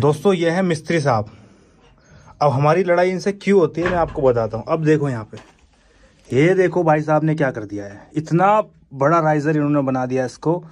दोस्तों यह है मिस्त्री साहब अब हमारी लड़ाई इनसे क्यों होती है मैं आपको बताता हूँ अब देखो यहाँ पे ये देखो भाई साहब ने क्या कर दिया है इतना बड़ा राइजर इन्होंने बना दिया इसको